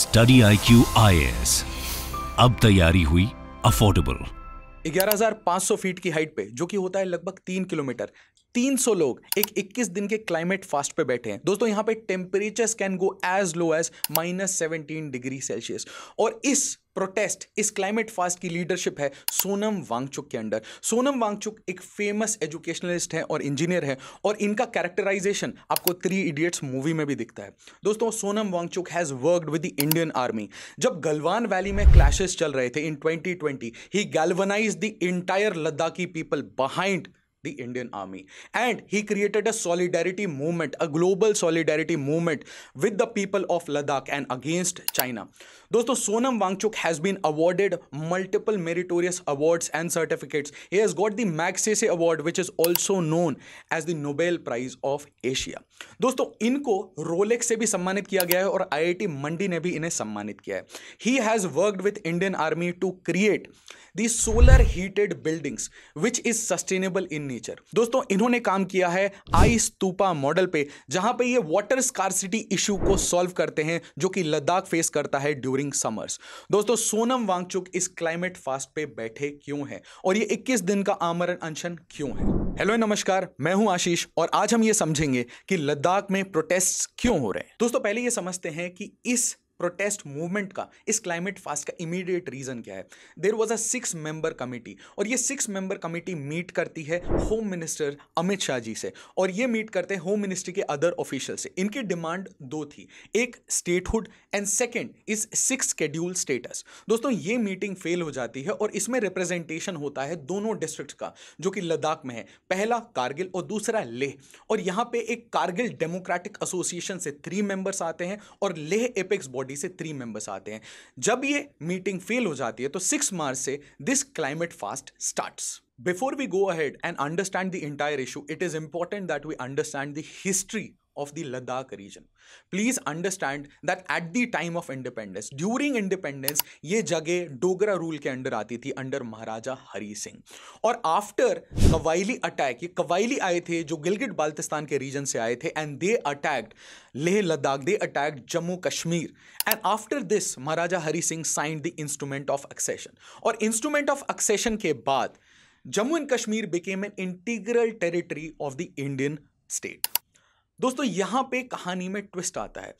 Study I Q अब तैयारी हुई अफोर्डेबल 11,500 फीट की हाइट पे जो कि होता है लगभग तीन किलोमीटर 300 लोग एक 21 दिन के क्लाइमेट फास्ट पे बैठे हैं दोस्तों यहाँ पे temperature can go as low as minus seventeen degree Celsius और इस प्रोटेस्ट इस क्लाइमेट फास्ट की लीडरशिप है सोनम वांगचुक के अंडर सोनम वांगचुक एक फेमस एजुकेशनलिस्ट है और इंजीनियर है और इनका कैरेक्टराइजेशन आपको थ्री इडियट्स मूवी में भी दिखता है दोस्तों Sonam Wangchuk has worked with the Indian army जब गलवान वैली में क्लैशेस चल रहे थे in 2020 he galvanize the entire Ladakhi people behind the Indian army. And he created a solidarity movement, a global solidarity movement with the people of Ladakh and against China. Dosto, Sonam Wangchuk has been awarded multiple meritorious awards and certificates. He has got the Magsaysay Award, which is also known as the Nobel Prize of Asia. Dosto, inko Rolex se bhi sammanit kiya gaya hai aur IIT Mandi ne bhi inhe sammanit He has worked with Indian army to create the solar heated buildings, which is sustainable in nature दोस्तों इन्होंने काम किया है आई stupa model पे जहां पे ये water scarcity issue को सॉल्व करते हैं जो कि लद्दाख फेस करता है ड्यूरिंग समर्स दोस्तों सोनम वांगचुक इस क्लाइमेट फास्ट पे बैठे क्यों है और ये इक्कीस दिन का आमरण अनशन क्यों है हेलो नमस्कार मैं हूं आशीष और आज हम ये समझेंगे कि लद्दाख में प्रोटेस्ट्स क्यों हो रहे हैं दोस्तों पहले ये समझते हैं कि इस प्रोटेस्ट मूवमेंट का इस क्लाइमेट फास्ट का इमीडिएट रीज़न क्या है there was a six member committee और ये सिक्स मेंबर कमेटी मीट करती है होम मिनिस्टर अमित शाह जी से और ये मीट करते हैं होम मिनिस्ट्री के अदर ऑफिशियल से इनकी डिमांड दो थी एक statehood and second is six schedule status दोस्तों ये मीटिंग फेल हो जाती है और इसमें रिप्रेजेंटेशन होता है दोनों डिस्ट्रिक्ट का जो कि लद्दाख में है पहला कारगिल और दूसरा लेह और यहां पे एक कारगिल डेमोक्रेटिक एसोसिएशन से थ्री मेंबर्स आते हैं और लेह एपेक्स बॉडी पार्टी से थ्री मेंबर्स आते हैं जब ये मीटिंग फेल हो जाती है तो सिक्स मार्च से this climate fast start before we go ahead and understand the entire issue it is important that we understand the history of the Ladakh region. Please understand that at the time of independence, during independence, ये जगह Dogra rule के under आती थी under महाराजा हरी सिंह और after कवाइली attack ये कवायली आए थे जो गिलगिट बाल्तिस्तान के रीजन से आए थे and they attacked Leh Ladakh they attacked Jammu Kashmir and after this Maharaja Hari Singh signed the instrument of accession और इंस्ट्रूमेंट ऑफ एक्सेशन के बाद Jammu and Kashmir became an integral territory of the Indian state दोस्तों यहां पे कहानी में ट्विस्ट आता है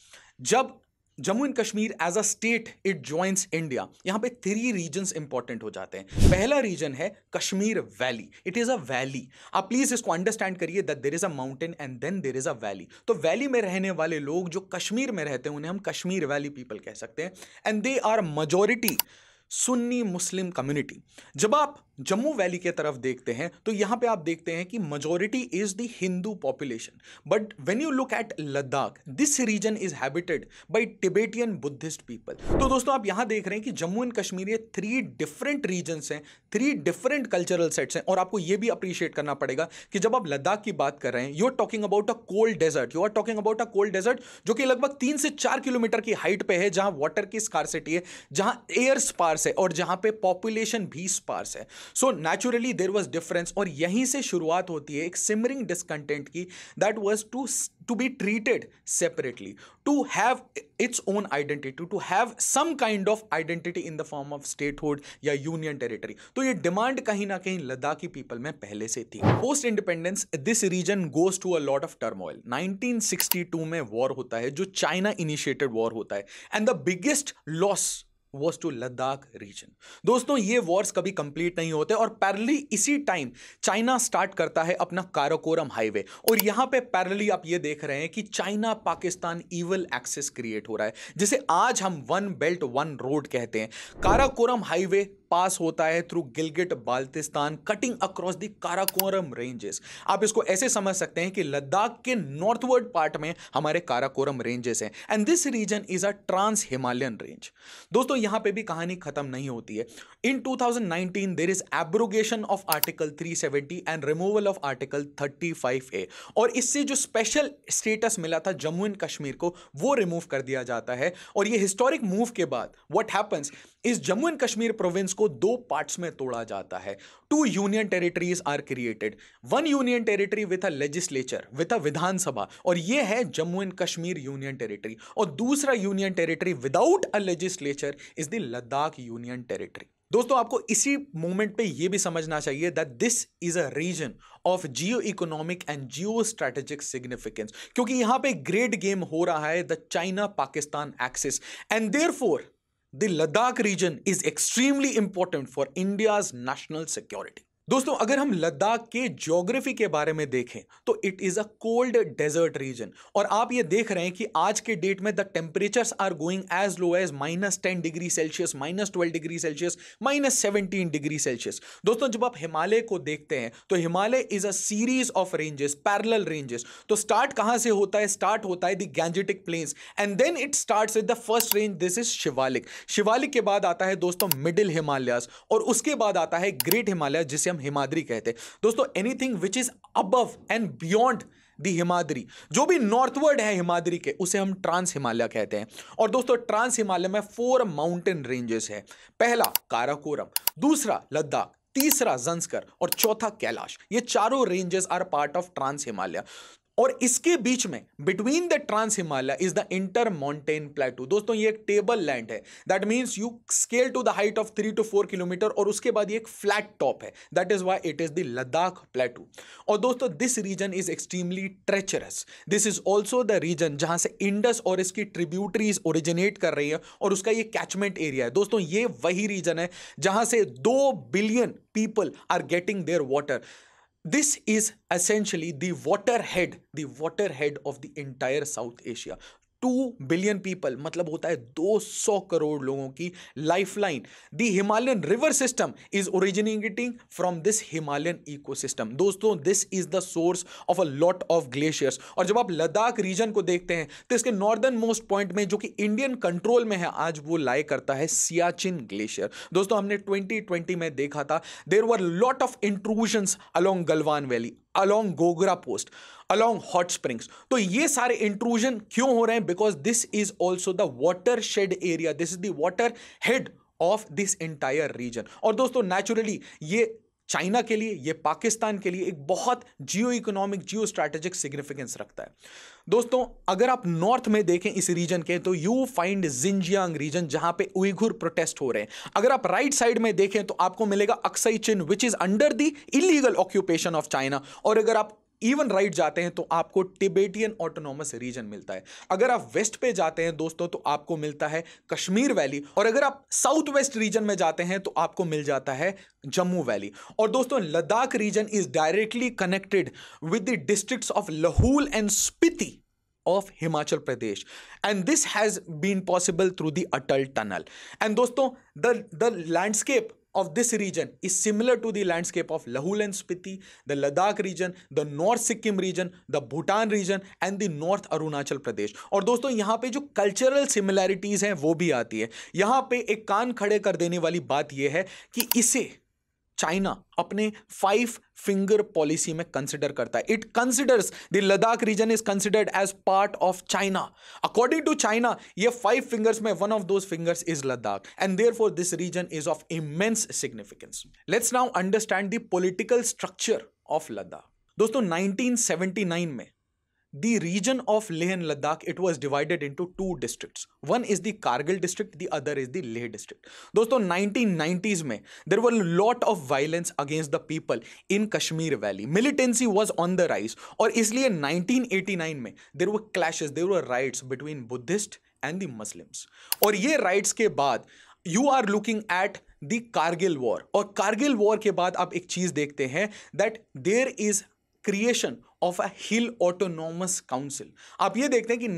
जब Jammu and Kashmir as a state it joins India यहां पे थ्री रीजन इंपॉर्टेंट हो जाते हैं पहला रीजन है Kashmir valley it is a valley आप प्लीज़ इसको अंडरस्टैंड करिए that there is a mountain and then there is a valley तो वैली में रहने वाले लोग जो कश्मीर में रहते हैं उन्हें हम कश्मीर वैली पीपल कह सकते हैं and they are majority Sunni Muslim community जब आप जम्मू वैली के तरफ देखते हैं तो यहाँ पे आप देखते हैं कि majority is the Hindu population but when you look at Ladakh this region is habited by Tibetan Buddhist people तो दोस्तों आप यहाँ देख रहे हैं कि जम्मू एंड कश्मीर ये थ्री डिफरेंट रीजन्स हैं थ्री डिफरेंट कल्चरल सेट्स हैं और आपको ये भी अप्रिशिएट करना पड़ेगा कि जब आप लद्दाख की बात कर रहे हैं you are talking about a cold desert you are talking about a cold desert जो कि लगभग तीन से चार किलोमीटर की हाइट पर है जहाँ वाटर की स्कारसिटी है जहाँ एयर स्पार्स स्पार्स है और जहां पे पॉपुलेशन भी स्पार्स है so naturally there was difference और यहीं से शुरुआत होती है एक सिमरिंग डिस्कंटेंट की that was to to be treated separately to have its own identity to have some kind of identity in the form of statehood या यूनियन टेरिटरी तो ये डिमांड कहीं ना कहीं लद्दाखी पीपल में पहले से थी post independence this region goes to a lot of turmoil 1962 में वॉर होता है जो चाइना इनिशिएटेड वॉर होता है and the biggest loss was to Ladakh region दोस्तों ये वॉर्स कभी कंप्लीट नहीं होते और पैरली इसी टाइम चाइना स्टार्ट करता है अपना काराकोरम हाईवे और यहां पे पैरली आप ये देख रहे हैं कि China Pakistan evil axis create हो रहा है जिसे आज हम वन बेल्ट वन रोड कहते हैं काराकोरम हाईवे पास होता है through Gilgit Baltistan cutting across the Karakoram ranges आप इसको ऐसे समझ सकते हैं कि लद्दाख के नॉर्थवर्ड पार्ट में हमारे काराकोरम रेंजेस हैं and this region is a trans Himalayan range दोस्तों यहां पे भी कहानी खत्म नहीं होती है in 2019 there is abrogation of article 370 and removal of article A और इससे जो स्पेशल स्टेटस मिला था जम्मू एंड कश्मीर को वो रिमूव कर दिया जाता है और ये हिस्टोरिक मूव के बाद व्हाट हैपेंस इस जम्मू एंड कश्मीर प्रोविंस को को दो पार्ट्स में तोड़ा जाता है two union territories are created one union territory with a legislature with a Vidhan Sabha और ये है Jammu and Kashmir union territory और दूसरा union territory without a legislature is the Ladakh union territory दोस्तों आपको इसी मोमेंट पे यह भी समझना चाहिए that this is a region of geo economic and geo strategic significance क्योंकि यहां पे ग्रेट गेम हो रहा है the China Pakistan axis and there the Ladakh region is extremely important for India's national security. दोस्तों अगर हम लद्दाख के ज्योग्राफी के बारे में देखें तो it is a cold desert region और आप ये देख रहे हैं कि आज के डेट में the temperatures are going as low as minus ten degree Celsius minus twelve degree Celsius minus seventeen degree Celsius दोस्तों जब आप हिमालय को देखते हैं तो Himalaya is a series of ranges parallel ranges तो स्टार्ट कहाँ से होता है स्टार्ट होता है the gangetic plains and then it start with the first range this is Shivalik Shivalik के बाद आता है दोस्तों मिडिल हिमालयस और उसके बाद आता है ग्रेट हिमालय जिसे हम हिमाद्री कहते हैं दोस्तों anything which is above and beyond the Himadri जो भी नॉर्थवर्ड है हिमाद्री के उसे हम ट्रांस हिमालय कहते हैं और दोस्तों ट्रांस हिमालय में फोर माउंटेन रेंजेस है पहला काराकोरम दूसरा लद्दाख तीसरा जंस्कर और चौथा कैलाश ये चारों ranges are part of trans Himalaya और इसके बीच में between the trans Himalaya is the inter mountain plateau दोस्तों ये एक टेबल लैंड है that means you scale to the height of three to four kilometer और उसके बाद ये एक फ्लैट टॉप है that is why it is the Ladakh plateau और दोस्तों this region is extremely treacherous this is also the region जहां से इंडस और इसकी ट्रिब्यूटरीज ओरिजिनेट कर रही है और उसका ये कैचमेंट एरिया है दोस्तों ये वही रीजन है जहां से दो billion people are getting their water this is essentially the waterhead the waterhead of the entire south asia two billion people मतलब होता है 200 करोड़ लोगों की lifeline the Himalayan river system is originating from this Himalayan ecosystem दोस्तों this is the source of a lot of glaciers और जब आप Ladakh reason को देखते हैं तो इसके नॉर्दर्न मोस्ट पॉइंट में जो कि इंडियन कंट्रोल में है आज वो लाए करता है सियाचिन ग्लेशियर दोस्तों हमने 2020 में देखा था there were lot of intrusions along Galwan valley along Gogra Post, along Hot Springs. तो ये सारे intrusion क्यों हो रहे हैं Because this is also the watershed area. This is the waterhead of this entire region. और दोस्तों naturally ये चाइना के लिए ये पाकिस्तान के लिए एक बहुत geo economic geo strategic significance रखता है दोस्तों अगर आप नॉर्थ में देखें इस रीजन के तो यू फाइंड जिंजियांग रीजन जहां पे उइघुर प्रोटेस्ट हो रहे हैं अगर आप राइट साइड में देखें तो आपको मिलेगा Aksai Chin which is under the illegal occupation of China और अगर आप इवन राइट जाते हैं तो आपको टिबेटियन ऑटोनोमस रीजन मिलता है अगर आप वेस्ट पे जाते हैं दोस्तों तो आपको मिलता है कश्मीर वैली और अगर आप साउथ वेस्ट रीजन में जाते हैं तो आपको मिल जाता है जम्मू वैली और दोस्तों Ladakh region is directly connected with the district of Lahaul and Spiti of Himachal Pradesh and this has been possible through the Atal tunnel and दोस्तों the landscape of this region is similar to the landscape of Lahul and Spiti, the Ladakh region, the North Sikkim region, the Bhutan region and the North Arunachal Pradesh. और दोस्तों यहाँ पे जो cultural similarities हैं वो भी आती है यहाँ पे एक कान खड़े कर देने वाली बात यह है कि इसे चाइना अपने फाइव फिंगर पॉलिसी में कंसिडर करता है it considers the Ladakh region is considered as part of China according to China ये फाइव फिंगर्स में one of those fingers is Ladakh and therefore this region is of immense significance let's now understand the political structure of Ladakh दोस्तों 1979 में the region of Leh and Ladakh, it was divided into two districts. One is the Kargil district, the other is the Leh district. दोस्तों 1990s में there were lot of violence against the people in Kashmir Valley. Militancy was on the rise और इसलिए 1989 में there were clashes, there were riots between Buddhist and the Muslims. और ये riots के बाद you are looking at the Kargil war. और Kargil war के बाद आप एक चीज देखते हैं that there is creation of a hill autonomous council आप ये देखते हैं कि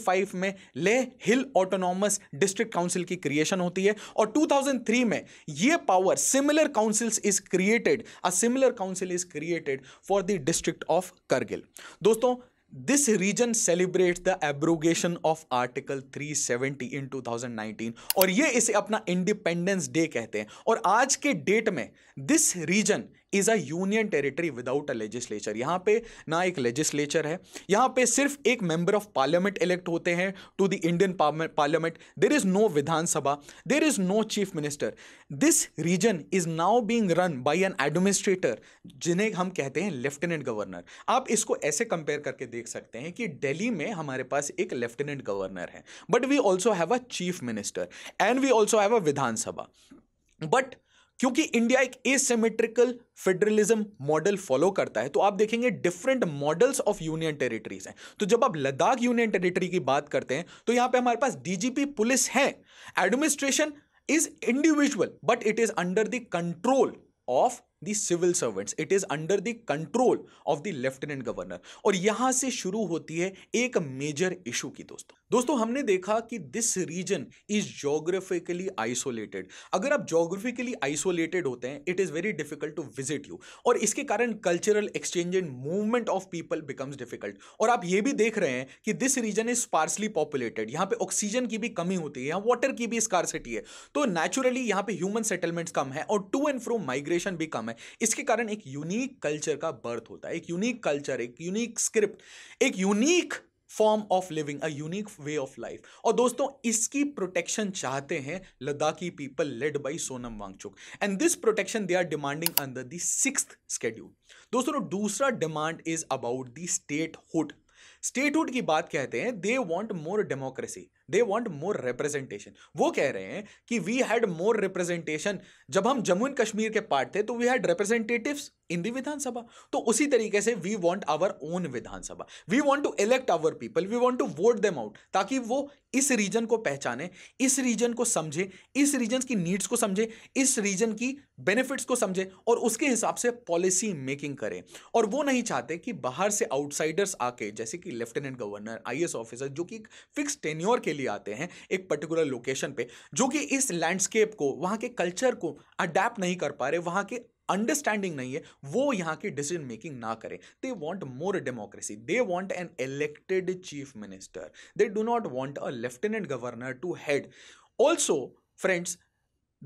1995 में Leh hill autonomous district council की क्रिएशन होती है और 2003 में ये power similar councils is created a similar council is created for the district of Kargil दोस्तों this region celebrates the abrogation of article 370 in 2019 और ये इसे अपना इंडिपेंडेंस डे कहते हैं और आज के डेट में this region is a union territory without a legislature यहाँ पे ना एक लेजिस्लेचर है यहाँ पे सिर्फ एक मेंबर ऑफ पार्लियामेंट इलेक्ट होते हैं to the Indian parliament there is no Vidhan Sabha there is no chief minister this region is now being run by an administrator जिन्हें हम कहते हैं लेफ्टिनेंट गवर्नर आप इसको ऐसे कंपेयर करके देख सकते हैं कि डेली में हमारे पास एक लेफ्टिनेंट गवर्नर है but we also have a chief minister and we also have a Vidhan Sabha but क्योंकि इंडिया एक एसेमेट्रिकल फेडरलिज्म मॉडल फॉलो करता है तो आप देखेंगे different models of union territories हैं तो जब आप लद्दाख यूनियन टेरिटरी की बात करते हैं तो यहां पे हमारे पास डीजीपी पुलिस है administration is individual but it is under the control of the civil servants it is under the control of the lieutenant governor और यहां से शुरू होती है एक मेजर इशू की दोस्तों दोस्तों हमने देखा कि this region is geographically isolated अगर आप जोग्राफिकली आइसोलेटेड होते हैं it is very difficult to visit you और इसके कारण cultural exchange and movement of people becomes difficult और आप ये भी देख रहे हैं कि this region is sparsely populated यहाँ पे ऑक्सीजन की भी कमी होती है यहाँ वाटर की भी स्कारसिटी है तो नेचुरली यहाँ पे ह्यूमन सेटलमेंट्स कम है और टू एंड फ्रो माइग्रेशन भी कम है इसके कारण एक यूनिक कल्चर का बर्थ होता है एक यूनिक कल्चर एक यूनिक स्क्रिप्ट एक unique form of living a unique way of life और दोस्तों इसकी प्रोटेक्शन चाहते हैं Ladakhi people led by Sonam Wangchuk and this protection they are demanding under the six schedule दोस्तों दूसरा demand is about the statehood statehood की बात कहते हैं they want more democracy they want more representation वो कह रहे हैं कि वी हैड मोर रिप्रेजेंटेशन जब हम जम्मू एंड कश्मीर के पार्ट थे तो we had representative in the Vidhan Sabha तो उसी तरीके से we want our own Vidhan Sabha we want to elect our people we want to vote them out ताकि वो इस रीजन को पहचाने इस रीजन को समझे इस रीजन की नीड्स को समझे इस रीजन की बेनिफिट्स को समझे और उसके हिसाब से पॉलिसी मेकिंग करें और वो नहीं चाहते कि बाहर से आउटसाइडर्स आके जैसे कि लेफ्टिनेंट गवर्नर आई ऑफिसर जो कि फिक्स टेन्योर के लिए आते हैं एक पर्टिकुलर लोकेशन पे जो कि इस लैंडस्केप को वहाँ के कल्चर को अडेप्ट नहीं कर पा रहे वहाँ के अंडरस्टैंडिंग नहीं है वो यहाँ की डिसीजन मेकिंग ना करें they want more democracy they want an elected chief minister they do not want a lieutenant governor to head also friends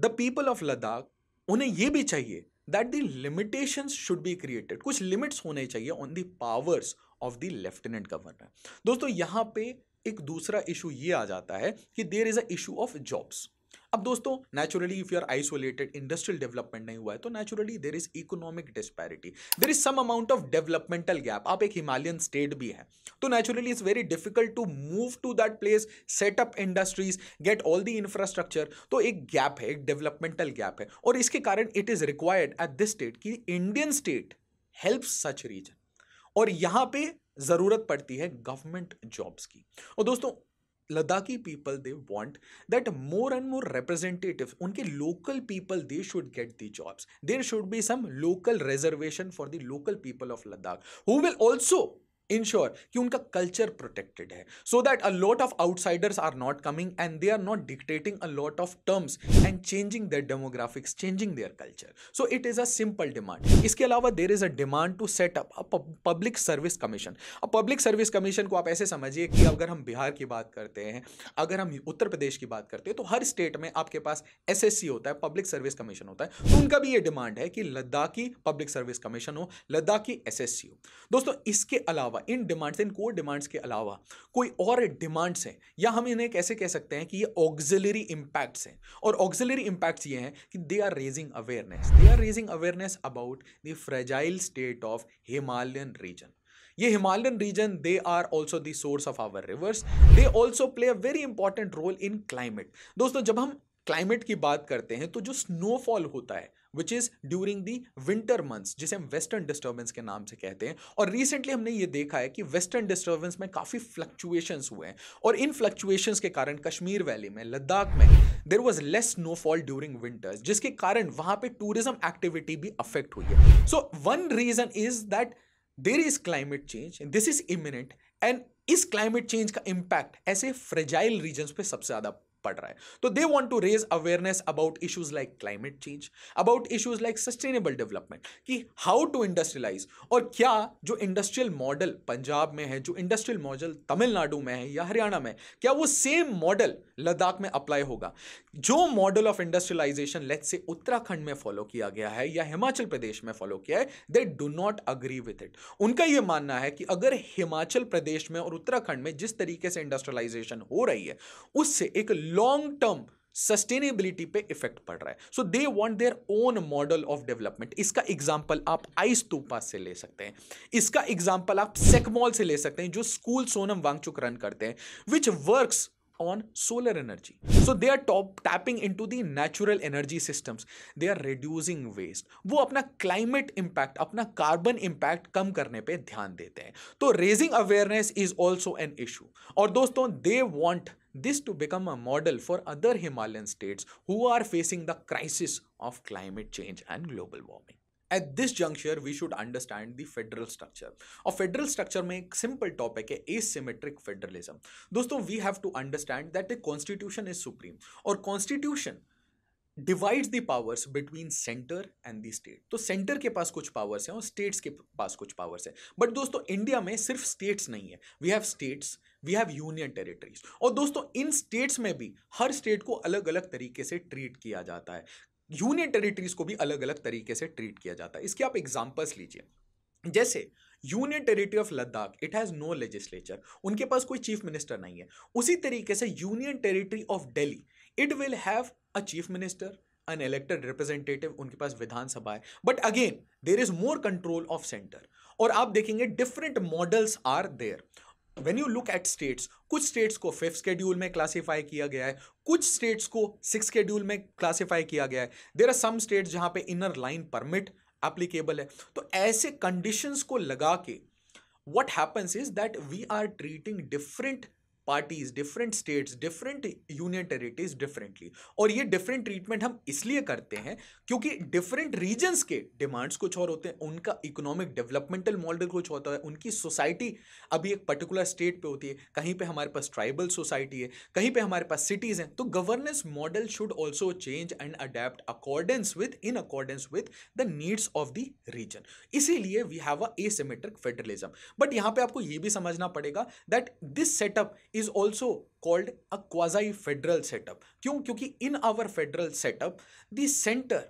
the people of Ladakh उन्हें ये भी चाहिए that the limitation should be created कुछ limits होने चाहिए on the powers of the lieutenant governor दोस्तों यहाँ पे एक दूसरा इशू ये आ जाता है कि there is a issue of jobs अब दोस्तों naturally if you are isolated industrial development नहीं हुआ है तो naturally there is economic disparity there is some amount of developmental gap आप एक हिमालयन स्टेट भी हैं तो naturally it's very difficult to move to that place setup industries get all the infrastructure तो एक गैप है एक डेवलपमेंटल गैप है और इसके कारण it is required at this state कि Indian state help such region और यहाँ पे ज़रूरत पड़ती है गवर्नमेंट जॉब्स की और दोस्तों Ladakhi people they want that more and more representative उनके local people they should get the jobs there should be some local reservation for the local people of Ladakh who will also ensure कि उनका culture protected है so that a lot of outsiders are not coming and they are not dictating a lot of terms and changing their demographics changing their culture so it is a simple demand इसके अलावा there is a demand to set up public service commission अब public service commission को आप ऐसे समझिए कि अगर हम बिहार की बात करते हैं अगर हम उत्तर प्रदेश की बात करते हैं तो हर स्टेट में आपके पास सी होता है पब्लिक सर्विस कमीशन होता है तो उनका भी ये डिमांड है कि लद्दाखी पब्लिक सर्विस कमीशन हो लद्दाखी सी हो दोस्तों इसके अलावा अलावा इन डिमांड्स इन कोर डिमांड्स के अलावा कोई और डिमांड्स हैं या हम इन्हें कैसे कह सकते हैं कि ये ऑक्जिलरी इम्पैक्ट्स हैं और ऑक्जिलरी इम्पैक्ट्स ये हैं कि they are raising awareness they are raising awareness about the fragile state of Himalayan region ये Himalayan region they are also the source of our rivers they also play a very important role in climate दोस्तों जब हम climate की बात करते हैं तो जो स्नोफॉल होता है which is during the winter months जिसे हम वेस्टर्न डिस्टर्बेंस के नाम से कहते हैं और रिसेंटली हमने ये देखा है कि वेस्टर्न डिस्टर्बेंस में काफ़ी फ्लक्चुएशंस हुए हैं और इन फ्लक्चुएशंस के कारण कश्मीर वैली में लद्दाख में there was less snowfall during winters जिसके कारण वहाँ पर टूरिज्म एक्टिविटी भी अफेक्ट हुई है so one reason is that there is climate change this is imminent and इस क्लाइमेट चेंज का इम्पैक्ट ऐसे फ्रेजाइल रीजन्स पे सबसे ज़्यादा पड़ रहा है तो they want to raise awareness about issues like climate change about issues like sustainable development कि हाउ टू इंडस्ट्रियलाइज और क्या जो इंडस्ट्रियल मॉडल पंजाब में है जो इंडस्ट्रियल मॉडल तमिलनाडु में है या हरियाणा में क्या वो सेम मॉडल लद्दाख में अप्लाई होगा जो मॉडल ऑफ इंडस्ट्रियलाइजेशन लेट से उत्तराखंड में फॉलो किया गया है या हिमाचल प्रदेश में फॉलो किया है they do not agree with it उनका यह मानना है कि अगर हिमाचल प्रदेश में और उत्तराखंड में जिस तरीके से इंडस्ट्रियलाइजेशन हो रही है उससे एक लॉन्ग टर्म सस्टेनेबिलिटी पे इफेक्ट पड़ रहा है so they want their own model of development इसका एग्जाम्पल आप आइस तूपा से ले सकते हैं इसका एग्जाम्पल आप सेकमॉल से ले सकते हैं जो स्कूल सोनम वांगचुक रन करते हैं which works on solar energy. So they are top, tapping into the natural energy systems. They are reducing waste. वो अपना climate impact, अपना carbon impact कम करने पे ध्यान देते हैं तो raising awareness is also an issue. और दोस्तों they want this to become a model for other Himalayan states who are facing the crisis of climate change and global warming. At this juncture, we should understand the federal structure. A federal structure में simple topic है asymmetric federalism. दोस्तों we have to understand that the constitution is supreme Or constitution divides the powers between centre and the state तो centre के पास कुछ powers हैं और states के पास कुछ पावर्स हैं बट दोस्तों इंडिया में सिर्फ स्टेट्स नहीं है we have states we have union territories और दोस्तों इन स्टेट्स में भी हर स्टेट को अलग अलग तरीके से ट्रीट किया जाता है यूनियन टेरिटरीज को भी अलग अलग तरीके से ट्रीट किया जाता है इसके आप एग्जाम्पल्स लीजिए जैसे union territory of Ladakh it has no legislature उनके पास कोई चीफ मिनिस्टर नहीं है उसी तरीके से union territory of Delhi it will have a chief minister an elected representative उनके पास विधानसभा है but again there is more control of centre और आप देखेंगे different models are there when you look at states कुछ स्टेट्स को फिफ्थ स्केड्यूल में क्लासीफाई किया गया है कुछ स्टेट्स को सिक्स स्केड्यूल में क्लासीफाई किया गया है देर आर सम स्टेट्स जहां पे इनर लाइन परमिट एप्लीकेबल है तो ऐसे कंडीशंस को लगा के what happens is that we are treating different parties different states different union territories differently और ये डिफरेंट ट्रीटमेंट हम इसलिए करते हैं क्योंकि डिफरेंट रीजन्स के डिमांड्स कुछ और होते हैं उनका इकोनॉमिक डेवलपमेंटल मॉडल कुछ होता है उनकी सोसाइटी अभी एक पर्टिकुलर स्टेट पे होती है कहीं पे हमारे पास ट्राइबल सोसाइटी है कहीं पे हमारे पास सिटीज़ हैं तो governance model should also change and adapt accordance with in accordance with the needs of the region इसीलिए we have a asymmetric federalism but यहाँ पे आपको ये भी समझना पड़ेगा that this setup is also called a quasi federal setup क्यों क्योंकि in our federal setup the centre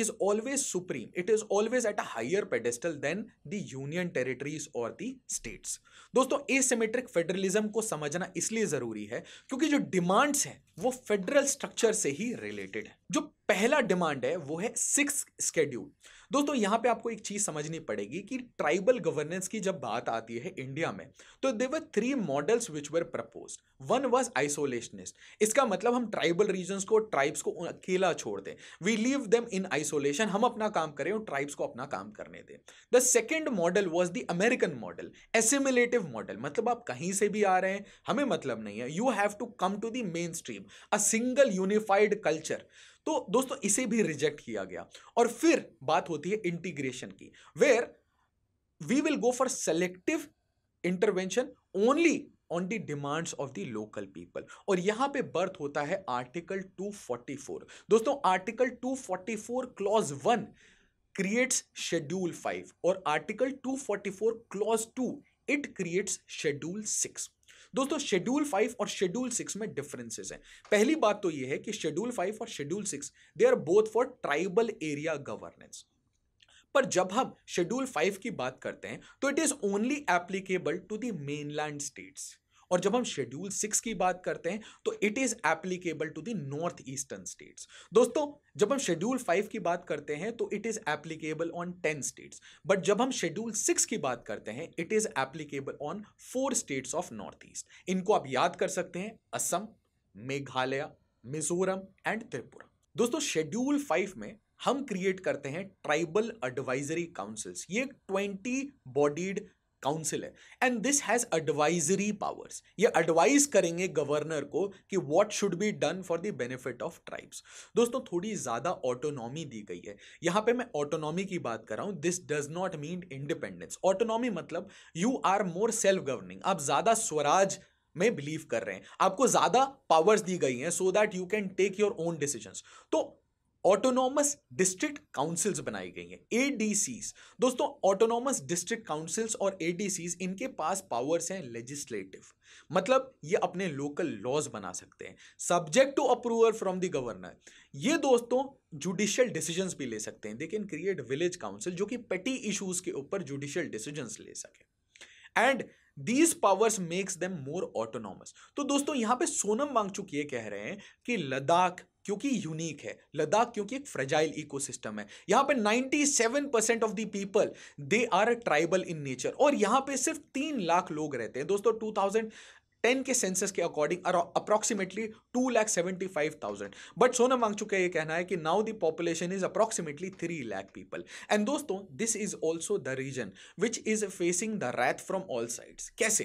is always supreme it is always at a higher pedestal than the union territories और द स्टेट्स दोस्तों symmetric federalism को समझना इसलिए जरूरी है क्योंकि जो डिमांड्स हैं वो फेडरल स्ट्रक्चर से ही रिलेटेड है जो पहला डिमांड है वो है सिक्स स्केड्यूल दोस्तों यहां पे आपको एक चीज़ समझनी पड़ेगी कि ट्राइबल गवर्नेंस की जब बात आती है इंडिया में तो there were three models which were propose one was isolationist इसका मतलब हम ट्राइबल रीजन को ट्राइब्स को अकेला छोड़ दें we leave them in isolation हम अपना काम करें और ट्राइब्स को अपना काम करने दें the second model was the American model assimilative model मतलब आप कहीं से भी आ रहे हैं हमें मतलब नहीं है you have to come to the mainstream a single unified culture तो दोस्तों इसे भी रिजेक्ट किया गया और फिर बात होती है इंटीग्रेशन की where we will go for selective intervention only on the demands of the local people और यहां पे बर्थ होता है आर्टिकल 244 दोस्तों article 244 clause one creates schedule five और article 244 clause two it creates schedule six दोस्तों schedule five और schedule six में डिफरेंसेस हैं पहली बात तो ये है कि शेड्यूल फाइव और schedule six they are both for tribal area governance पर जब हम शेड्यूल फाइव की बात करते हैं तो it is only applicable to the mainland states और जब हम शेड्यूल सिक्स की बात करते हैं तो it is applicable to the north eastern states दोस्तों जब हम शेड्यूल फाइव की बात करते हैं तो it is applicable on ten states but जब हम शेड्यूल सिक्स की बात करते हैं it is applicable on four states of north east इनको आप याद कर सकते हैं असम मेघालय मिजोरम एंड त्रिपुरा दोस्तों शेड्यूल फाइव में हम क्रिएट करते हैं ट्राइबल एडवाइजरी काउंसिल्स ये ट्वेंटी बॉडीड काउंसिल है and this has advisory powers ये एडवाइज करेंगे गवर्नर को कि what should be done for the benefit of tribes दोस्तों थोड़ी ज़्यादा ऑटोनॉमी दी गई है यहाँ पे मैं ऑटोनॉमी की बात कर रहा हूँ this does not mean independence autonomy मतलब you are more self governing आप ज़्यादा स्वराज में बिलीव कर रहे हैं आपको ज़्यादा पावर्स दी गई हैं so that you can take your own decisions तो ऑटोनॉमस डिस्ट्रिक्ट काउंसिल्स बनाई गई हैं ए दोस्तों ऑटोनॉमस डिस्ट्रिक्ट काउंसिल्स और ए इनके पास पावर्स हैं लेजिस्लेटिव मतलब ये अपने लोकल लॉज बना सकते हैं subject to approval from the governor ये दोस्तों जुडिशियल डिसीजंस भी ले सकते हैं they can create village council जो कि पेटी इशूज के ऊपर जुडिशियल डिसीजंस ले सके and these powers makes them more autonomous तो दोस्तों यहाँ पे सोनम वांगचुक ये कह रहे हैं कि लद्दाख क्योंकि यूनिक है लद्दाख क्योंकि एक फ्रेजाइल इकोसिस्टम है यहां पे 97 percent of the people they are tribal in nature और यहां पे सिर्फ तीन लाख लोग रहते हैं दोस्तों टेन के सेंसस के according approximately two lakh seventy five thousand but सोना मांग चुके ये कहना है कि now the population is approximately three lakh people and दोस्तों this is also the region which is facing the wrath from all sides कैसे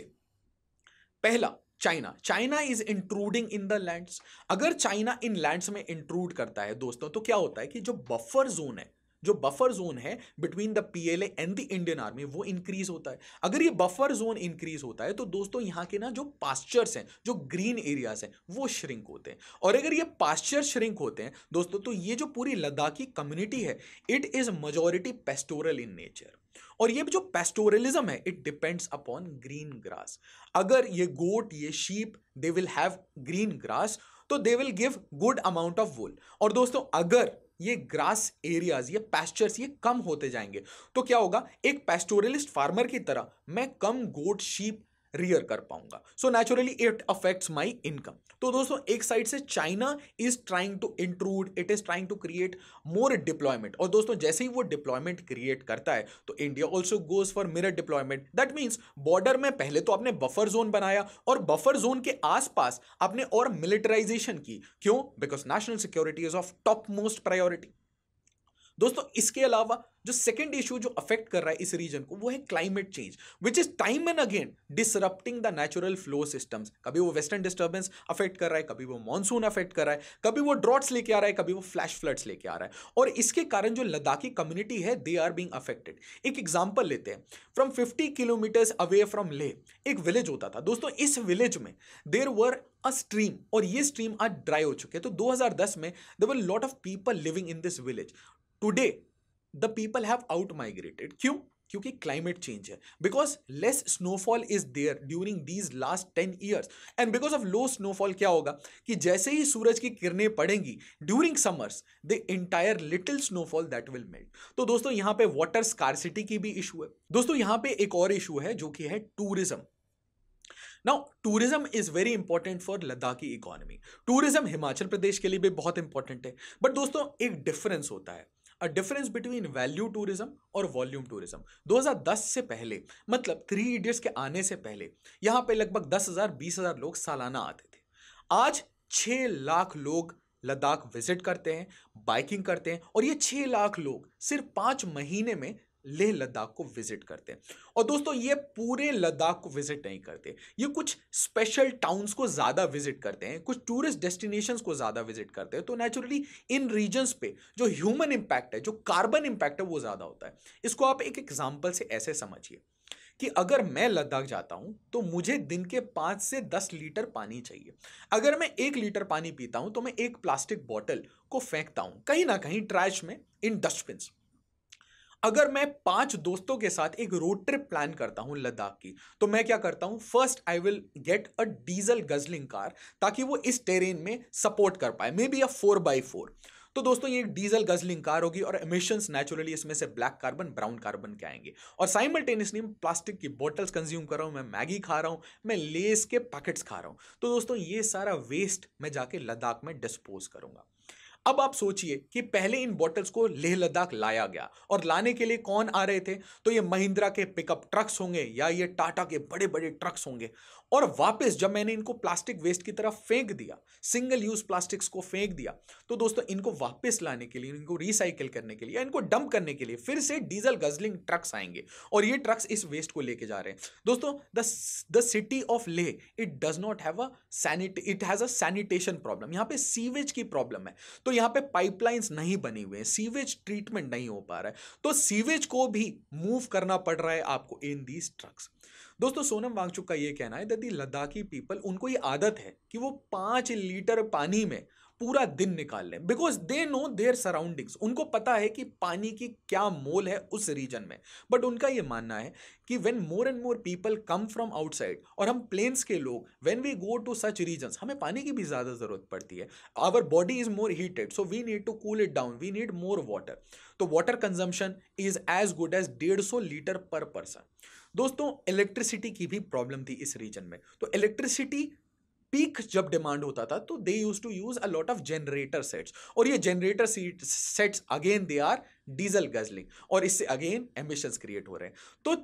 पहला China China is intruding in the lands अगर चाइना इन लैंड्स में intrude करता है दोस्तों तो क्या होता है कि जो बफर जोन है जो बफर जोन है between the PLA and the Indian army वो इंक्रीज होता है अगर ये बफर जोन इंक्रीज होता है तो दोस्तों यहाँ के ना जो पास्चर्स हैं जो ग्रीन एरियाज हैं वो श्रिंक होते हैं और अगर ये पास्चर श्रिंक होते हैं दोस्तों तो ये जो पूरी लद्दाखी कम्युनिटी है it is majority pastoral in nature और ये जो पेस्टोरलिज्म है it depends upon green grass अगर ये गोट ये sheep they will have green grass तो they will give good amount of wool और दोस्तों अगर ये ग्रास एरियाज ये पैस्चर्स ये कम होते जाएंगे तो क्या होगा एक पेस्टोरलिस्ट फार्मर की तरह मैं कम गोट शीप रियर कर पाऊंगा so naturally it affects my income तो दोस्तों एक साइड से China is trying to intrude it is trying to create more deployment और दोस्तों जैसे ही वो डिप्लॉयमेंट क्रिएट करता है तो India also goes for mirror deployment that means border में पहले तो आपने बफर जोन बनाया और बफर जोन के आसपास आपने और मिलिटराइजेशन की क्यों because national security is of top most priority दोस्तों इसके अलावा जो सेकेंड इशू जो अफेक्ट कर रहा है इस रीजन को वो है climate change which is time and again disrupting the natural flow systems कभी वो वेस्टर्न डिस्टर्बेंस अफेक्ट कर रहा है कभी वो मानसून अफेक्ट कर रहा है कभी वो ड्रॉट्स लेके आ रहा है कभी वो फ्लैश फ्लड्स लेके आ रहा है और इसके कारण जो लद्दाखी कम्युनिटी है दे आर बींग अफेक्टेड एक एग्जाम्पल लेते हैं from fifty kilometers away from Leh एक विलेज होता था दोस्तों इस विलेज में देर वर अ स्ट्रीम और ये स्ट्रीम आज ड्राई हो चुके हैं तो दस में there were lot of people living in this village today the people have out migrated क्यों क्योंकि क्लाइमेट चेंज है because less snowfall is there during these last ten years and because of low snowfall क्या होगा कि जैसे ही सूरज की किरणें पड़ेंगी during summers the entire little snowfall that will melt तो दोस्तों यहाँ पे वाटर स्कारसिटी की भी इशू है दोस्तों यहाँ पे एक और इशू है जो कि है tourism now tourism is very important for Ladakhi economy tourism Himachal Pradesh के लिए भी बहुत इंपॉर्टेंट है बट दोस्तों एक डिफरेंस होता है a difference between value tourism और वॉल्यूम टूरिज्म 2010 से पहले मतलब थ्री इडियट्स के आने से पहले यहाँ पे लगभग 10,000 20,000 लोग सालाना आते थे आज 6 लाख लोग लद्दाख विजिट करते हैं बाइकिंग करते हैं और ये 6 लाख लोग सिर्फ पाँच महीने में लेह लद्दाख को विजिट करते हैं और दोस्तों ये पूरे लद्दाख को विजिट नहीं करते ये कुछ स्पेशल टाउन्स को ज़्यादा विजिट करते हैं कुछ टूरिस्ट डेस्टिनेशन को ज़्यादा विजिट करते हैं तो नेचुरली इन रीजन्स पे जो ह्यूमन इम्पैक्ट है जो कार्बन इम्पैक्ट है वो ज़्यादा होता है इसको आप एक एग्जाम्पल से ऐसे समझिए कि अगर मैं लद्दाख जाता हूँ तो मुझे दिन के पाँच से दस लीटर पानी चाहिए अगर मैं एक लीटर पानी पीता हूँ तो मैं एक प्लास्टिक बॉटल को फेंकता हूँ कहीं ना कहीं ट्रैश में इन डस्टबिन अगर मैं पांच दोस्तों के साथ एक रोड ट्रिप प्लान करता हूं लद्दाख की तो मैं क्या करता हूं first I will get a diesel guzzling car ताकि वो इस टेरेन में सपोर्ट कर पाए may be a four by four तो दोस्तों ये डीजल गजलिंग कार होगी और एमिशंस नेचुरली इसमें से ब्लैक कार्बन ब्राउन कार्बन के आएंगे और साइमल्टेनियसली प्लास्टिक की बॉटल्स कंज्यूम कर रहा हूँ मैं मैगी खा रहा हूँ मैं लेस के पैकेट्स खा रहा हूँ तो दोस्तों ये सारा वेस्ट मैं जाके लद्दाख में डिस्पोज करूँगा अब आप सोचिए कि पहले इन बॉटल्स को लेह लद्दाख लाया गया और लाने के लिए कौन आ रहे थे तो ये महिंद्रा के पिकअप ट्रक्स होंगे या ये टाटा के बड़े बड़े ट्रक्स होंगे और वापस जब मैंने इनको प्लास्टिक वेस्ट की तरफ फेंक दिया सिंगल यूज प्लास्टिक्स को फेंक दिया तो दोस्तों इनको वापस लाने के लिए इनको रिसाइकिल करने के लिए इनको डंप करने के लिए फिर से डीजल गजलिंग ट्रक्स आएंगे और ये ट्रक्स इस वेस्ट को लेके जा रहे हैं दोस्तों the city of Leh it does not have a it has a sanitation problem यहाँ पे सीवेज की प्रॉब्लम है तो यहाँ पे पाइपलाइंस नहीं बनी हुए है सीवेज ट्रीटमेंट नहीं हो पा रहा है तो सीवेज को भी मूव करना पड़ रहा है आपको इन दीज ट्रक्स दोस्तों सोनम वांगचुक का ये कहना है दी लद्दाखी पीपल उनको ये आदत है कि वो पाँच लीटर पानी में पूरा दिन निकाल लें because they know their surroundings उनको पता है कि पानी की क्या मोल है उस रीजन में बट उनका ये मानना है कि when more and more people come from outside और हम प्लेन्स के लोग when we go to such regions हमें पानी की भी ज़्यादा ज़रूरत पड़ती है our body is more heated so we need to cool it down we need more water तो water consumption is as good as डेढ़ सौ लीटर पर पर्सन दोस्तों इलेक्ट्रिसिटी की भी प्रॉब्लम थी इस रीजन में तो इलेक्ट्रिसिटी पीक जब डिमांड होता था तो they use to use a lot of generator sets और ये generator sets again they are diesel guzzling और इससे अगेन एम्बिशंस क्रिएट हो रहे हैं तो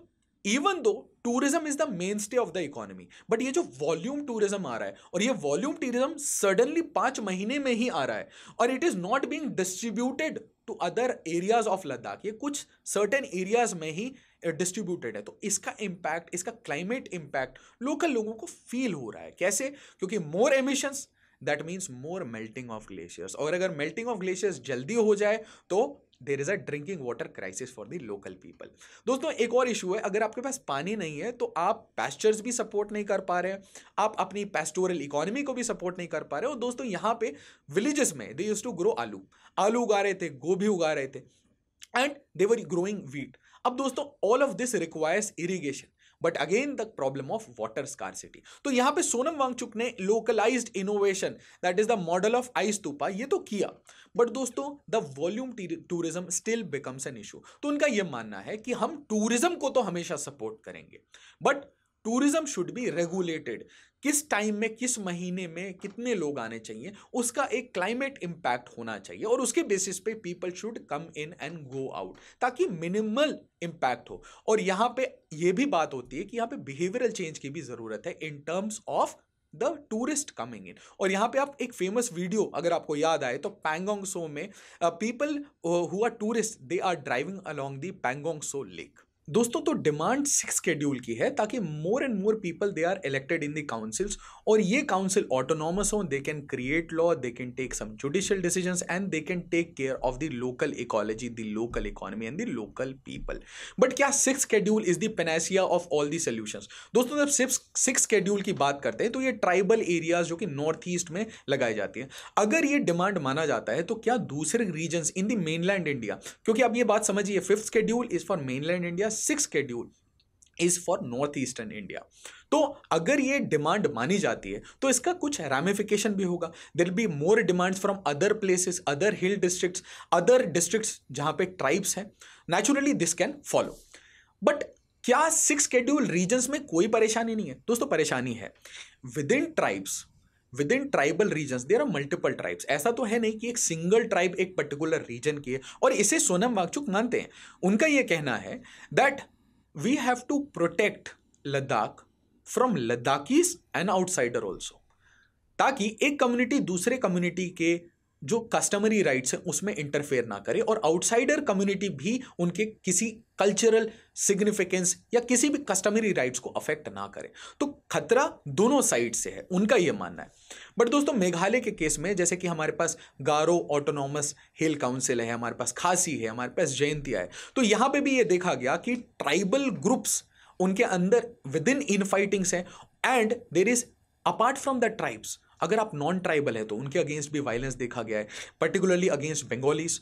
even though tourism is the mainstay of the economy but ये जो वॉल्यूम टूरिज्म आ रहा है और ये वॉल्यूम टूरिज्म सडनली पांच महीने में ही आ रहा है और it is not being distributed to other areas of Ladakh ये कुछ सर्टेन एरियाज में ही डिस्ट्रीब्यूटेड uh, है तो इसका इम्पैक्ट इसका क्लाइमेट इम्पैक्ट लोकल लोगों को फील हो रहा है कैसे क्योंकि more emissions that means more melting of glaciers और अगर मेल्टिंग ऑफ ग्लेशियर्स जल्दी हो जाए तो there is a drinking water crisis for the local people दोस्तों एक और इशू है अगर आपके पास पानी नहीं है तो आप पैस्चर्स भी सपोर्ट नहीं कर पा रहे हैं आप अपनी पेस्टोरल इकोनॉमी को भी सपोर्ट नहीं कर पा रहे हो दोस्तों यहाँ पे विलेजेस में दे यूज टू ग्रो आलू आलू उगा रहे थे गोभी उगा रहे थे and they were growing wheat अब दोस्तों all of this requires irrigation but again the problem of water सिटी तो यहां पे सोनम वांगचुक ने localize innovation that is the model of ice stupa ये तो किया बट दोस्तों the volume tourism still becomes an issue तो उनका यह मानना है कि हम टूरिज्म को तो हमेशा सपोर्ट करेंगे but tourism should be regulated किस टाइम में किस महीने में कितने लोग आने चाहिए उसका एक क्लाइमेट इम्पैक्ट होना चाहिए और उसके बेसिस पे people should come in and go out ताकि मिनिमल इम्पैक्ट हो और यहाँ पे ये भी बात होती है कि यहाँ पे बिहेवियरल चेंज की भी ज़रूरत है in terms of the tourist coming in और यहाँ पे आप एक फेमस वीडियो अगर आपको याद आए तो पैंगोंग सो में पीपल हुआ tourist they are driving along the Pangong Tso lake दोस्तों तो डिमांड सिक्स शेड्यूल की है ताकि more and more people they are elected in the councils और ये काउंसिल ऑटोनॉमस हो they can create law they can take some judicial decisions and they can take care of the local ecology the local economy and the local people but क्या six schedule is the panacea of all the solution दोस्तों जब सिर्फ six schedule की बात करते हैं तो ये ट्राइबल एरियाज जो कि नॉर्थ ईस्ट में लगाई जाती है अगर ये डिमांड माना जाता है तो क्या दूसरे region in the mainland India क्योंकि अब ये बात समझिए fifth schedule is for mainland India six schedule is for north eastern India तो अगर ये डिमांड मानी जाती है तो इसका कुछ रैमिफिकेशन भी होगा there be more demands from other places other hill districts other districts जहाँ पे ट्राइब्स हैं naturally this can follow but क्या सिक्स शेड्यूल रीजन्स में कोई परेशानी नहीं है दोस्तों परेशानी है within tribes within tribal region there are multiple tribes ऐसा तो है नहीं कि एक सिंगल ट्राइब एक पर्टिकुलर रीजन की है और इसे सोनम वागचुक मानते हैं उनका यह कहना है that we have to protect Ladakh from Ladakhis and outsider also ताकि एक कम्युनिटी दूसरे कम्युनिटी के जो कस्टमरी राइट्स हैं उसमें इंटरफेयर ना करे और आउटसाइडर कम्युनिटी भी उनके किसी कल्चरल सिग्निफिकेंस या किसी भी कस्टमरी राइट्स को अफेक्ट ना करे तो खतरा दोनों साइड से है उनका यह मानना है बट दोस्तों मेघालय के केस में जैसे कि हमारे पास गारो ऑटोनॉमस हिल काउंसिल है हमारे पास खासी है हमारे पास जयंतिया है तो यहाँ पर भी ये देखा गया कि ट्राइबल ग्रुप्स उनके अंदर विद इन इन फाइटिंग्स हैं and there is apart from the tribes अगर आप नॉन ट्राइबल है तो उनके अगेंस्ट भी वायलेंस देखा गया है पर्टिकुलरली अगेंस्ट बंगालीज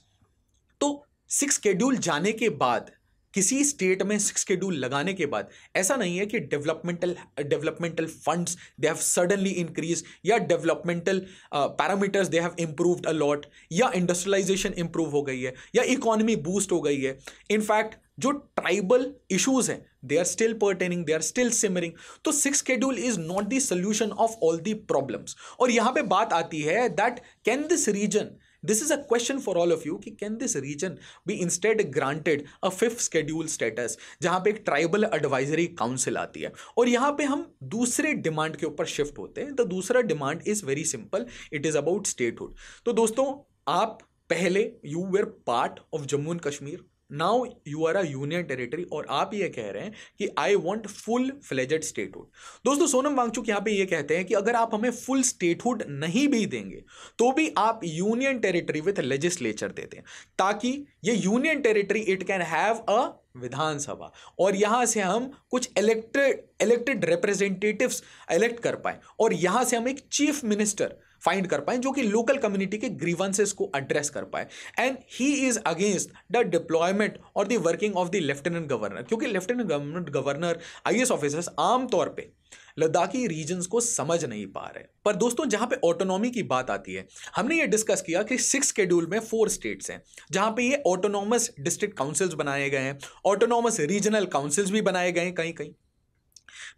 तो सिक्स केड्यूल जाने के बाद किसी स्टेट में सिक्स शेड्यूल लगाने के बाद ऐसा नहीं है कि developmental developmental funds they have suddenly increase या developmental parameters they have improved a lot या इंडस्ट्रियलाइजेशन इंप्रूव हो गई है या इकोनॉमी बूस्ट हो गई है इनफैक्ट जो ट्राइबल इश्यूज हैं they are still pertaining they are still simmering तो six schedule is not the solution of all the problems और यहाँ पे बात आती है that can this region this is a question for all of you कि can this region be instead granted a fifth schedule status जहां पे एक ट्राइबल एडवाइजरी काउंसिल आती है और यहां पे हम दूसरे डिमांड के ऊपर शिफ्ट होते हैं तो दूसरा demand is very simple it is about statehood तो दोस्तों आप पहले you were part of Jammu and Kashmir now you are a union territory और आप ये कह रहे हैं कि I want full fledged statehood दोस्तों सोनम वांगचुक यहाँ पे ये कहते हैं कि अगर आप हमें फुल स्टेटहुड नहीं भी देंगे तो भी आप यूनियन टेरिटरी विथ लेजिस्लेचर देते हैं ताकि ये union territory it can have a Vidhan Sabha और यहाँ से हम कुछ इलेक्टेड इलेक्टेड रिप्रेजेंटेटिव्स इलेक्ट कर पाए और यहाँ से हम एक चीफ मिनिस्टर फाइंड कर पाए जो कि लोकल कम्युनिटी के ग्रीवेंसेस को एड्रेस कर पाए and he is against the deployment और the working of the lieutenant governor क्योंकि lieutenant governor I S officers आमतौर पर लद्दाखी रीजन्स को समझ नहीं पा रहे पर दोस्तों जहां पे ऑटोनॉमी की बात आती है हमने ये डिस्कस किया कि सिक्स स्केड्यूल में फोर स्टेट्स हैं जहां पे ये ऑटोनॉमस डिस्ट्रिक्ट काउंसिल्स बनाए गए हैं ऑटोनॉमस रीजनल काउंसिल्स भी बनाए गए हैं कहीं कहीं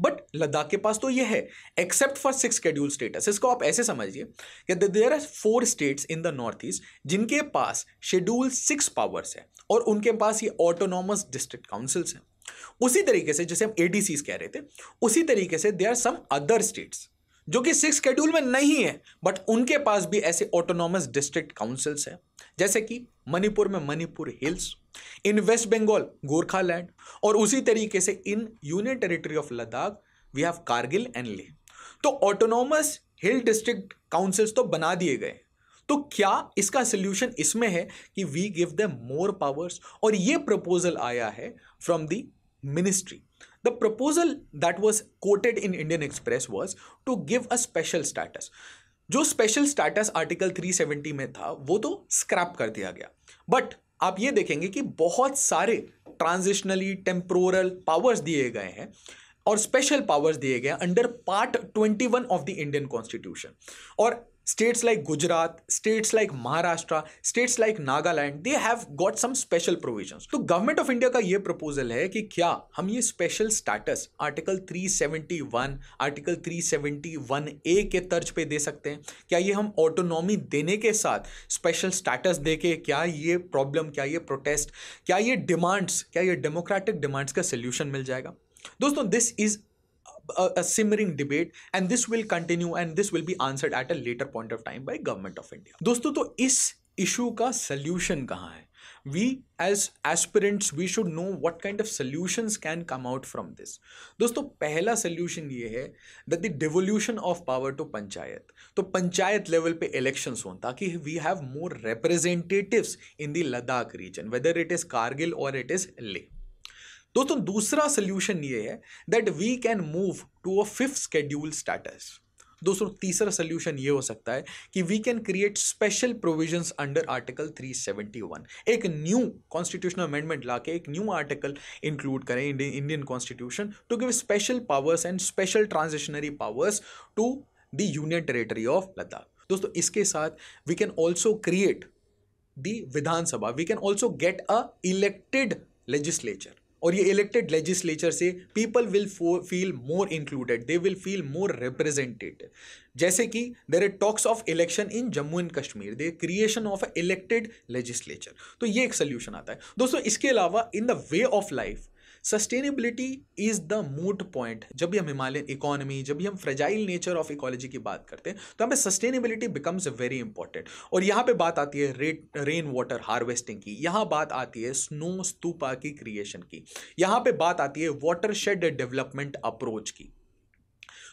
बट लद्दाख के पास तो ये है except for six schedule status इसको आप ऐसे समझिए कि there are four states in the north east जिनके पास शेड्यूल सिक्स पावर्स है और उनके पास ये ऑटोनॉमस डिस्ट्रिक्ट काउंसिल्स हैं उसी तरीके से जैसे हम ए कह रहे थे उसी तरीके से they are some other states जो कि सिक्स शेड्यूल में नहीं है बट उनके पास भी ऐसे ऑटोनॉमस डिस्ट्रिक्ट काउंसिल्स हैं जैसे कि मणिपुर में Manipur hills in west Bengal Gorkhaland और उसी तरीके से in union territory of Ladakh we have Kargil and Leh तो ऑटोनोमस हिल डिस्ट्रिक्ट काउंसिल्स तो बना दिए गए तो क्या इसका सोल्यूशन इसमें है कि we give the more powers और ये प्रपोजल आया है from the ministry the proposal that was quoted in Indian Express was to give a special status जो स्पेशल स्टेटस आर्टिकल 370 में था वो तो स्क्रैप कर दिया गया बट आप ये देखेंगे कि बहुत सारे ट्रांजिशनली टेम्प्रोरल पावर्स दिए गए हैं और स्पेशल पावर्स दिए गए under part twenty one of the Indian constitution और states like Gujarat states like Maharashtra states like Nagaland they have got some special provisions. तो गवर्नमेंट ऑफ इंडिया का ये प्रपोजल है कि क्या हम ये special status article 371, article 371 A के तर्ज पे दे सकते हैं क्या ये हम ऑटोनॉमी देने के साथ स्पेशल स्टेटस दे के क्या ये प्रॉब्लम क्या ये प्रोटेस्ट क्या ये डिमांड्स क्या ये डेमोक्रेटिक डिमांड्स का सोल्यूशन मिल जाएगा दोस्तों this is a, a simmering debate and this will continue and this will be answered at a later point of time by government of India. dosto to is issue ka solution kahan hai we as aspirants we should know what kind of solutions can come out from this dosto pehla solution ye hai that the devolution of power to panchayat to panchayat level pe elections हों taki we have more representatives in the Ladakh region whether it is Kargil or it is Leh दोस्तों दूसरा solution ये है that we can move to a fifth schedule status दोस्तों तीसरा solution ये हो सकता है कि we can create special provisions under article 371 एक न्यू कॉन्स्टिट्यूशनल अमेंडमेंट लाके एक न्यू आर्टिकल इंक्लूड करें Indian constitution to give special powers and special transitionary powers to the union territory of Ladakh दोस्तों इसके साथ we can also create the Vidhan Sabha we can also get a elected legislature और ये elected legislature से people will feel more included they will feel more represented जैसे कि there are talks of election in Jammu and Kashmir the creation of a elected legislature तो ये एक solution आता है दोस्तों इसके अलावा in the way of life sustainability is the moot point जब भी हम हिमालयन इकोनॉमी जब भी हम फ्रेजाइल नेचर ऑफ इकोलॉजी की बात करते हैं तो हमें सस्टेनेबिलिटी बिकम्स वेरी इंपॉर्टेंट और यहाँ पे बात आती है रेट रेन वाटर हार्वेस्टिंग की यहाँ बात आती है स्नो स्तूपा की क्रिएशन की यहाँ पे बात आती है वाटर शेड डेवलपमेंट अप्रोच की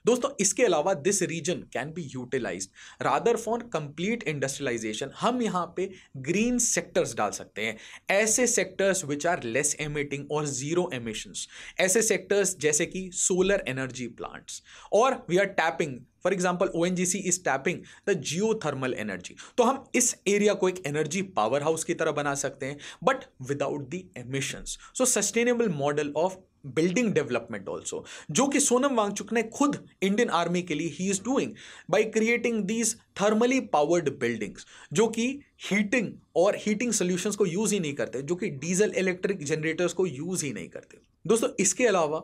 दोस्तों इसके अलावा this region can be utilize rather for complete industrialisation हम यहाँ पे ग्रीन सेक्टर्स डाल सकते हैं ऐसे sectors which are less emitting और जीरो एमिशंस ऐसे सेक्टर्स जैसे कि सोलर एनर्जी प्लांट्स और we are tapping for example O N G C is tapping the geothermal energy तो हम इस एरिया को एक एनर्जी पावर हाउस की तरह बना सकते हैं but without the emissions so sustainable model of building development also जो कि सोनम वांगचुक ने खुद इंडियन आर्मी के लिए he is doing by creating these thermally powered buildings जो कि हीटिंग और हीटिंग सोल्यूशंस को यूज़ ही नहीं करते जो कि डीजल इलेक्ट्रिक जनरेटर्स को यूज़ ही नहीं करते दोस्तों इसके अलावा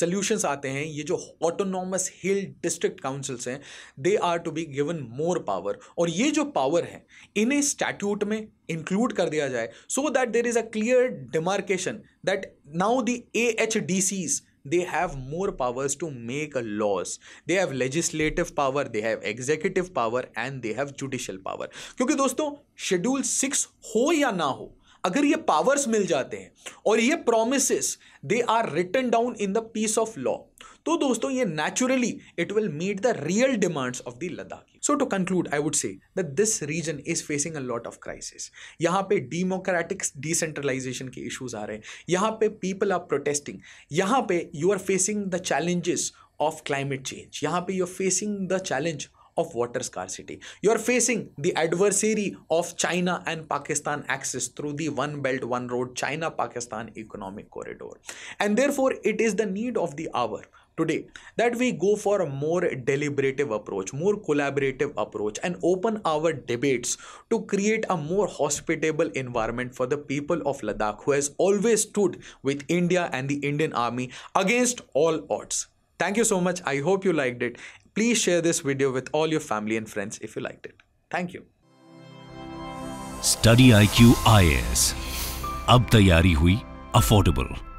सोल्यूशंस आते हैं ये जो ऑटोनॉमस हिल डिस्ट्रिक्ट काउंसिल्स हैं they are to be given more power और ये जो पावर है इन्हें स्टैट्यूट में इंक्लूड कर दिया जाए so that there is a clear demarcation that now the A H D Cs they have more powers to make a laws they have legislative power they have executive power and they have judicial power क्योंकि दोस्तों schedule six हो या ना हो अगर ये powers मिल जाते हैं और ये promise they are written down in the piece of law तो दोस्तों ये naturally it will meet the real demands of the Ladakhi so to conclude I would say that this region is facing a lot of crisis यहाँ पे democratic decentralisation के issues आ रहे हैं यहाँ पे पीपल आर प्रोटेस्टिंग यहाँ पे you are facing the challenges of climate change यहाँ पे you are facing the challenge of water scarcity. You are facing the adversary of China and Pakistan access through the One Belt, One Road China Pakistan economic corridor. And therefore, it is the need of the hour today that we go for a more deliberative approach more collaborative approach and open our debates to create a more hospitable environment for the people of ladakh who has always stood with india and the indian army against all odds Thank you so much. I hope you liked it. Please share this video with all your family and friends if you liked it. Thank you. Study IQ IS. अब तैयारी हुई affordable.